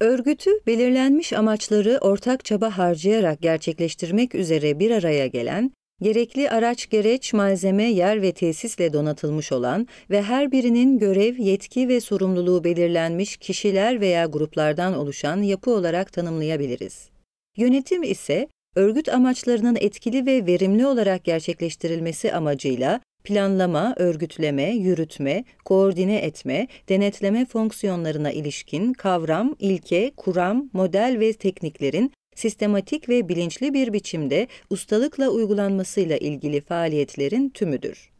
Örgütü belirlenmiş amaçları ortak çaba harcayarak gerçekleştirmek üzere bir araya gelen, gerekli araç gereç, malzeme, yer ve tesisle donatılmış olan ve her birinin görev, yetki ve sorumluluğu belirlenmiş kişiler veya gruplardan oluşan yapı olarak tanımlayabiliriz. Yönetim ise örgüt amaçlarının etkili ve verimli olarak gerçekleştirilmesi amacıyla planlama, örgütleme, yürütme, koordine etme, denetleme fonksiyonlarına ilişkin kavram, ilke, kuram, model ve tekniklerin sistematik ve bilinçli bir biçimde ustalıkla uygulanmasıyla ilgili faaliyetlerin tümüdür.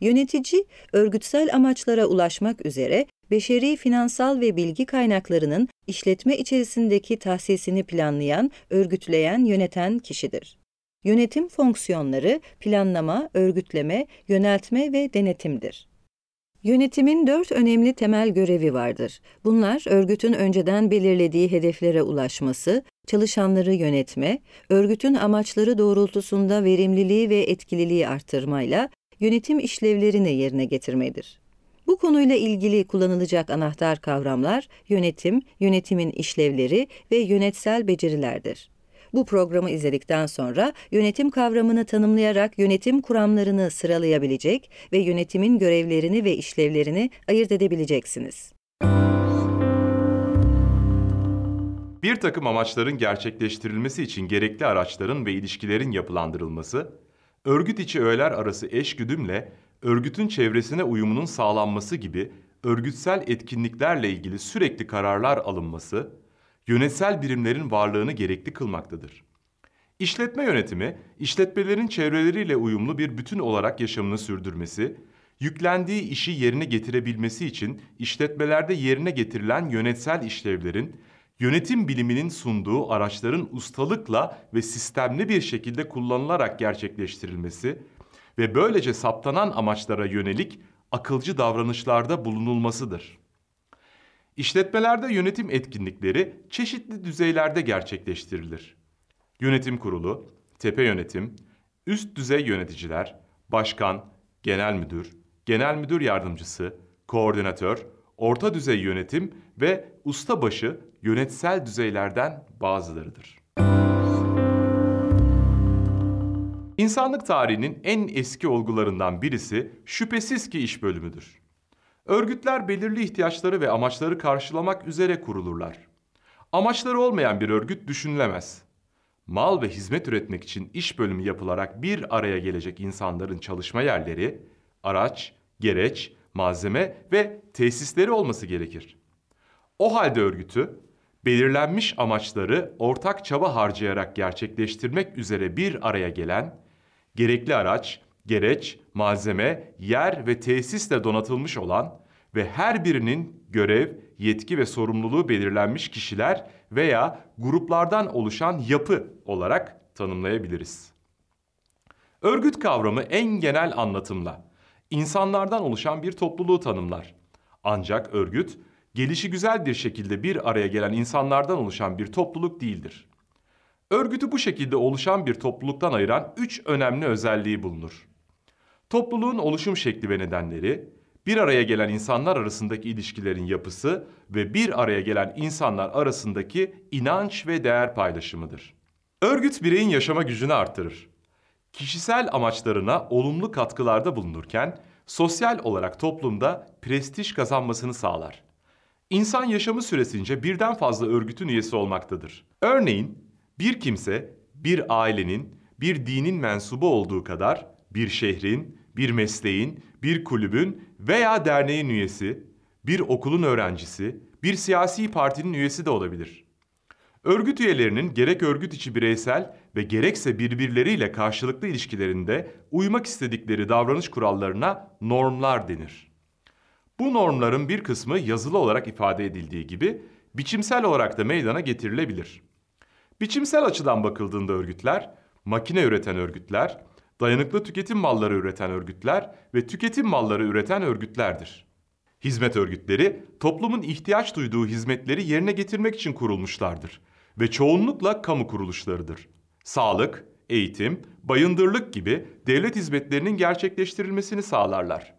Yönetici, örgütsel amaçlara ulaşmak üzere beşeri finansal ve bilgi kaynaklarının işletme içerisindeki tahsisini planlayan, örgütleyen, yöneten kişidir. Yönetim fonksiyonları planlama, örgütleme, yöneltme ve denetimdir. Yönetimin dört önemli temel görevi vardır. Bunlar örgütün önceden belirlediği hedeflere ulaşması, çalışanları yönetme, örgütün amaçları doğrultusunda verimliliği ve etkililiği artırmayla yönetim işlevlerini yerine getirmedir. Bu konuyla ilgili kullanılacak anahtar kavramlar yönetim, yönetimin işlevleri ve yönetsel becerilerdir. Bu programı izledikten sonra yönetim kavramını tanımlayarak yönetim kuramlarını sıralayabilecek ve yönetimin görevlerini ve işlevlerini ayırt edebileceksiniz. Bir takım amaçların gerçekleştirilmesi için gerekli araçların ve ilişkilerin yapılandırılması, örgüt içi öğeler arası eşgüdümle örgütün çevresine uyumunun sağlanması gibi örgütsel etkinliklerle ilgili sürekli kararlar alınması, yönetsel birimlerin varlığını gerekli kılmaktadır. İşletme yönetimi, işletmelerin çevreleriyle uyumlu bir bütün olarak yaşamını sürdürmesi, yüklendiği işi yerine getirebilmesi için işletmelerde yerine getirilen yönetsel işlevlerin, yönetim biliminin sunduğu araçların ustalıkla ve sistemli bir şekilde kullanılarak gerçekleştirilmesi ve böylece saptanan amaçlara yönelik akılcı davranışlarda bulunulmasıdır. İşletmelerde yönetim etkinlikleri çeşitli düzeylerde gerçekleştirilir. Yönetim kurulu, tepe yönetim, üst düzey yöneticiler, başkan, genel müdür, genel müdür yardımcısı, koordinatör, orta düzey yönetim ve ustabaşı yönetsel düzeylerden bazılarıdır. İnsanlık tarihinin en eski olgularından birisi şüphesiz ki iş bölümüdür. Örgütler belirli ihtiyaçları ve amaçları karşılamak üzere kurulurlar. Amaçları olmayan bir örgüt düşünülemez. Mal ve hizmet üretmek için iş bölümü yapılarak bir araya gelecek insanların çalışma yerleri, araç, gereç, malzeme ve tesisleri olması gerekir. O halde örgütü, belirlenmiş amaçları ortak çaba harcayarak gerçekleştirmek üzere bir araya gelen, gerekli araç, gereç, malzeme, yer ve tesisle donatılmış olan ve her birinin görev, yetki ve sorumluluğu belirlenmiş kişiler veya gruplardan oluşan yapı olarak tanımlayabiliriz. Örgüt kavramı en genel anlatımla insanlardan oluşan bir topluluğu tanımlar. Ancak örgüt gelişi güzel bir şekilde bir araya gelen insanlardan oluşan bir topluluk değildir. Örgütü bu şekilde oluşan bir topluluktan ayıran üç önemli özelliği bulunur. Topluluğun oluşum şekli ve nedenleri, bir araya gelen insanlar arasındaki ilişkilerin yapısı ve bir araya gelen insanlar arasındaki inanç ve değer paylaşımıdır. Örgüt bireyin yaşama gücünü artırır. Kişisel amaçlarına olumlu katkılarda bulunurken sosyal olarak toplumda prestij kazanmasını sağlar. İnsan yaşamı süresince birden fazla örgütün üyesi olmaktadır. Örneğin bir kimse bir ailenin, bir dinin mensubu olduğu kadar bir şehrin, bir mesleğin, bir kulübün veya derneğin üyesi, bir okulun öğrencisi, bir siyasi partinin üyesi de olabilir. Örgüt üyelerinin gerek örgüt içi bireysel ve gerekse birbirleriyle karşılıklı ilişkilerinde uymak istedikleri davranış kurallarına normlar denir. Bu normların bir kısmı yazılı olarak ifade edildiği gibi biçimsel olarak da meydana getirilebilir. Biçimsel açıdan bakıldığında örgütler, makine üreten örgütler, dayanıklı tüketim malları üreten örgütler ve tüketim malları üreten örgütlerdir. Hizmet örgütleri, toplumun ihtiyaç duyduğu hizmetleri yerine getirmek için kurulmuşlardır ve çoğunlukla kamu kuruluşlarıdır. Sağlık, eğitim, bayındırlık gibi devlet hizmetlerinin gerçekleştirilmesini sağlarlar.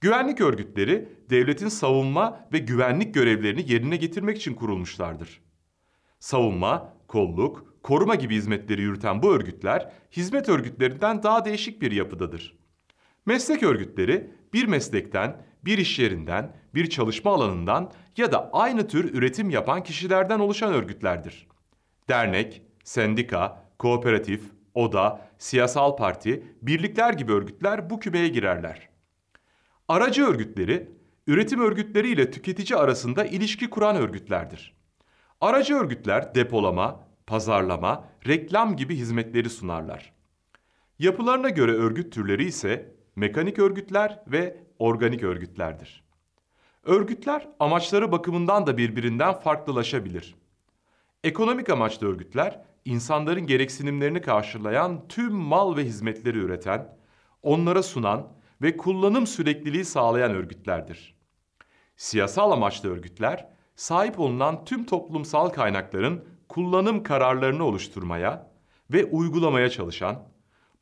Güvenlik örgütleri, devletin savunma ve güvenlik görevlerini yerine getirmek için kurulmuşlardır. Savunma, kolluk, koruma gibi hizmetleri yürüten bu örgütler hizmet örgütlerinden daha değişik bir yapıdadır. Meslek örgütleri bir meslekten, bir iş yerinden, bir çalışma alanından ya da aynı tür üretim yapan kişilerden oluşan örgütlerdir. Dernek, sendika, kooperatif, oda, siyasal parti, birlikler gibi örgütler bu kümeye girerler. Aracı örgütleri, üretim örgütleri ile tüketici arasında ilişki kuran örgütlerdir. Aracı örgütler depolama, pazarlama, reklam gibi hizmetleri sunarlar. Yapılarına göre örgüt türleri ise mekanik örgütler ve organik örgütlerdir. Örgütler amaçları bakımından da birbirinden farklılaşabilir. Ekonomik amaçlı örgütler insanların gereksinimlerini karşılayan tüm mal ve hizmetleri üreten, onlara sunan ve kullanım sürekliliği sağlayan örgütlerdir. Siyasal amaçlı örgütler sahip olunan tüm toplumsal kaynakların kullanım kararlarını oluşturmaya ve uygulamaya çalışan,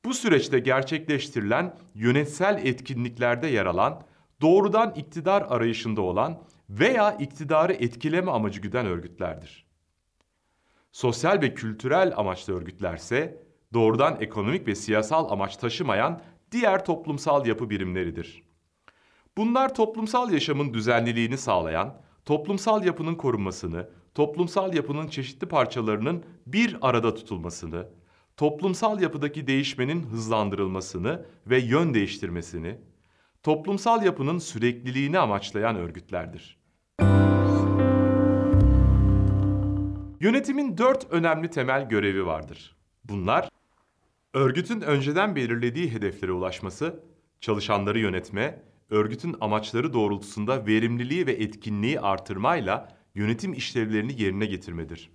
bu süreçte gerçekleştirilen yönetsel etkinliklerde yer alan, doğrudan iktidar arayışında olan veya iktidarı etkileme amacı güden örgütlerdir. Sosyal ve kültürel amaçlı örgütlerse doğrudan ekonomik ve siyasal amaç taşımayan diğer toplumsal yapı birimleridir. Bunlar toplumsal yaşamın düzenliliğini sağlayan, toplumsal yapının korunmasını, toplumsal yapının çeşitli parçalarının bir arada tutulmasını, toplumsal yapıdaki değişmenin hızlandırılmasını ve yön değiştirmesini, toplumsal yapının sürekliliğini amaçlayan örgütlerdir. Yönetimin dört önemli temel görevi vardır. Bunlar, örgütün önceden belirlediği hedeflere ulaşması, çalışanları yönetme, örgütün amaçları doğrultusunda verimliliği ve etkinliği artırmayla yönetim işlevlerini yerine getirmedir.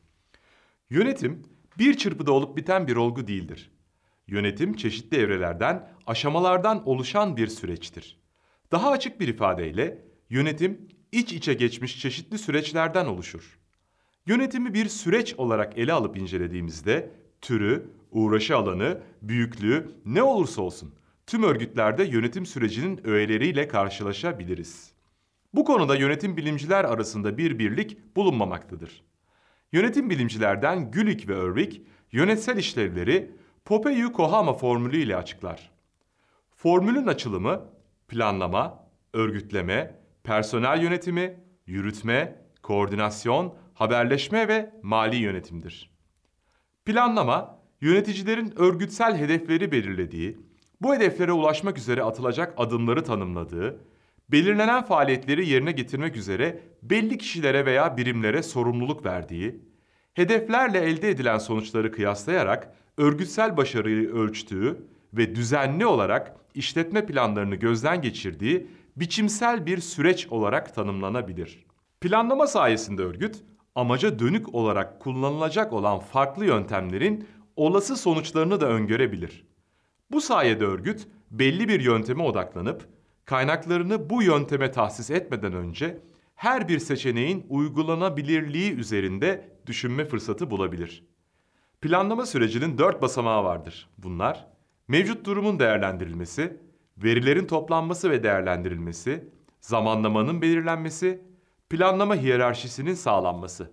Yönetim bir çırpıda olup biten bir olgu değildir. Yönetim çeşitli evrelerden, aşamalardan oluşan bir süreçtir. Daha açık bir ifadeyle yönetim iç içe geçmiş çeşitli süreçlerden oluşur. Yönetimi bir süreç olarak ele alıp incelediğimizde türü, uğraşı alanı, büyüklüğü ne olursa olsun tüm örgütlerde yönetim sürecinin öğeleriyle karşılaşabiliriz. Bu konuda yönetim bilimciler arasında bir birlik bulunmamaktadır. Yönetim bilimcilerden Gülik ve Örvik yönetsel işlevleri Popeyü-Kohama formülü ile açıklar. Formülün açılımı planlama, örgütleme, personel yönetimi, yürütme, koordinasyon, haberleşme ve mali yönetimdir. Planlama, yöneticilerin örgütsel hedefleri belirlediği, bu hedeflere ulaşmak üzere atılacak adımları tanımladığı, belirlenen faaliyetleri yerine getirmek üzere belli kişilere veya birimlere sorumluluk verdiği, hedeflerle elde edilen sonuçları kıyaslayarak örgütsel başarıyı ölçtüğü ve düzenli olarak işletme planlarını gözden geçirdiği biçimsel bir süreç olarak tanımlanabilir. Planlama sayesinde örgüt, amaca dönük olarak kullanılacak olan farklı yöntemlerin olası sonuçlarını da öngörebilir. Bu sayede örgüt belli bir yönteme odaklanıp kaynaklarını bu yönteme tahsis etmeden önce her bir seçeneğin uygulanabilirliği üzerinde düşünme fırsatı bulabilir. Planlama sürecinin dört basamağı vardır. Bunlar mevcut durumun değerlendirilmesi, verilerin toplanması ve değerlendirilmesi, zamanlamanın belirlenmesi, planlama hiyerarşisinin sağlanması.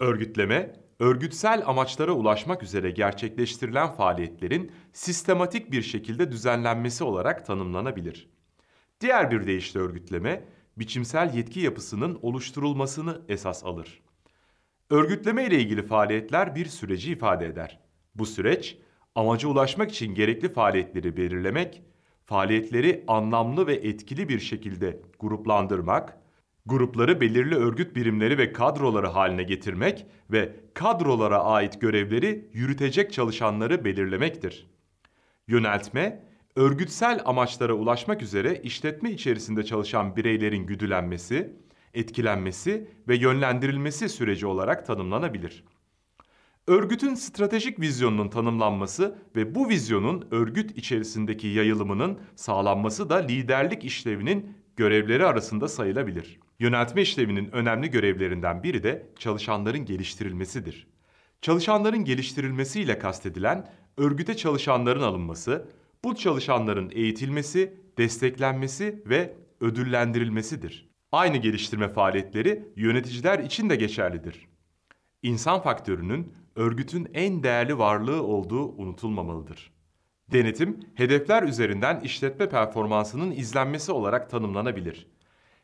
Örgütleme, örgütsel amaçlara ulaşmak üzere gerçekleştirilen faaliyetlerin sistematik bir şekilde düzenlenmesi olarak tanımlanabilir. Diğer bir deyişle örgütleme, biçimsel yetki yapısının oluşturulmasını esas alır. Örgütleme ile ilgili faaliyetler bir süreci ifade eder. Bu süreç, amaca ulaşmak için gerekli faaliyetleri belirlemek, faaliyetleri anlamlı ve etkili bir şekilde gruplandırmak, grupları belirli örgüt birimleri ve kadroları haline getirmek ve kadrolara ait görevleri yürütecek çalışanları belirlemektir. Yöneltme, örgütsel amaçlara ulaşmak üzere işletme içerisinde çalışan bireylerin güdülenmesi, etkilenmesi ve yönlendirilmesi süreci olarak tanımlanabilir. Örgütün stratejik vizyonunun tanımlanması ve bu vizyonun örgüt içerisindeki yayılımının sağlanması da liderlik işlevinin görevleri arasında sayılabilir. Yönetme işlevinin önemli görevlerinden biri de çalışanların geliştirilmesidir. Çalışanların geliştirilmesiyle kastedilen örgüte çalışanların alınması, bu çalışanların eğitilmesi, desteklenmesi ve ödüllendirilmesidir. Aynı geliştirme faaliyetleri yöneticiler için de geçerlidir. İnsan faktörünün örgütün en değerli varlığı olduğu unutulmamalıdır. Denetim, hedefler üzerinden işletme performansının izlenmesi olarak tanımlanabilir.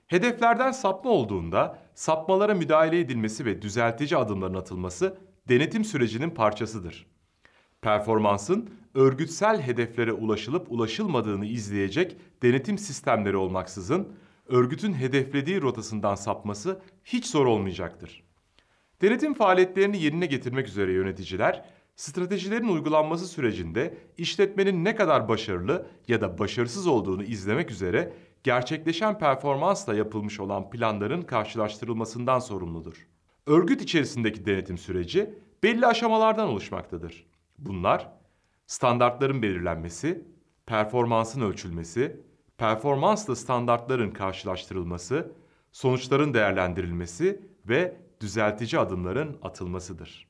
Hedeflerden sapma olduğunda sapmalara müdahale edilmesi ve düzeltici adımların atılması denetim sürecinin parçasıdır. Performansın örgütsel hedeflere ulaşılıp ulaşılmadığını izleyecek denetim sistemleri olmaksızın örgütün hedeflediği rotasından sapması hiç zor olmayacaktır. Denetim faaliyetlerini yerine getirmek üzere yöneticiler, stratejilerin uygulanması sürecinde işletmenin ne kadar başarılı ya da başarısız olduğunu izlemek üzere gerçekleşen performansla yapılmış olan planların karşılaştırılmasından sorumludur. Örgüt içerisindeki denetim süreci belli aşamalardan oluşmaktadır. Bunlar standartların belirlenmesi, performansın ölçülmesi, performansla standartların karşılaştırılması, sonuçların değerlendirilmesi ve düzeltici adımların atılmasıdır.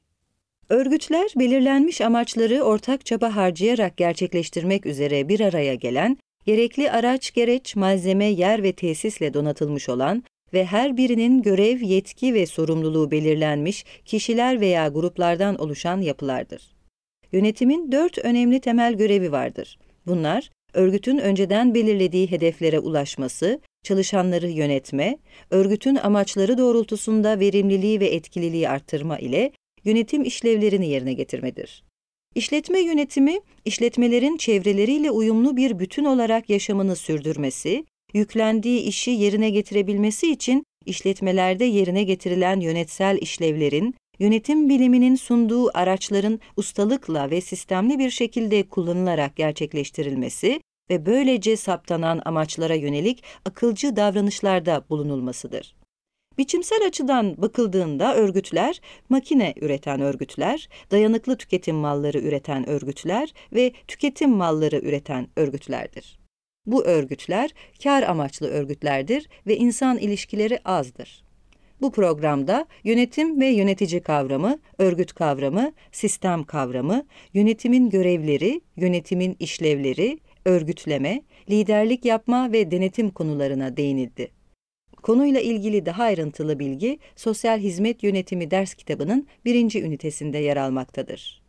Örgütler belirlenmiş amaçları ortak çaba harcayarak gerçekleştirmek üzere bir araya gelen, gerekli araç, gereç, malzeme, yer ve tesisle donatılmış olan ve her birinin görev, yetki ve sorumluluğu belirlenmiş kişiler veya gruplardan oluşan yapılardır yönetimin dört önemli temel görevi vardır. Bunlar, örgütün önceden belirlediği hedeflere ulaşması, çalışanları yönetme, örgütün amaçları doğrultusunda verimliliği ve etkililiği artırma ile yönetim işlevlerini yerine getirmedir. İşletme yönetimi, işletmelerin çevreleriyle uyumlu bir bütün olarak yaşamını sürdürmesi, yüklendiği işi yerine getirebilmesi için işletmelerde yerine getirilen yönetsel işlevlerin yönetim biliminin sunduğu araçların ustalıkla ve sistemli bir şekilde kullanılarak gerçekleştirilmesi ve böylece saptanan amaçlara yönelik akılcı davranışlarda bulunulmasıdır. Biçimsel açıdan bakıldığında örgütler, makine üreten örgütler, dayanıklı tüketim malları üreten örgütler ve tüketim malları üreten örgütlerdir. Bu örgütler kar amaçlı örgütlerdir ve insan ilişkileri azdır. Bu programda yönetim ve yönetici kavramı, örgüt kavramı, sistem kavramı, yönetimin görevleri, yönetimin işlevleri, örgütleme, liderlik yapma ve denetim konularına değinildi. Konuyla ilgili daha ayrıntılı bilgi Sosyal Hizmet Yönetimi ders kitabının birinci ünitesinde yer almaktadır.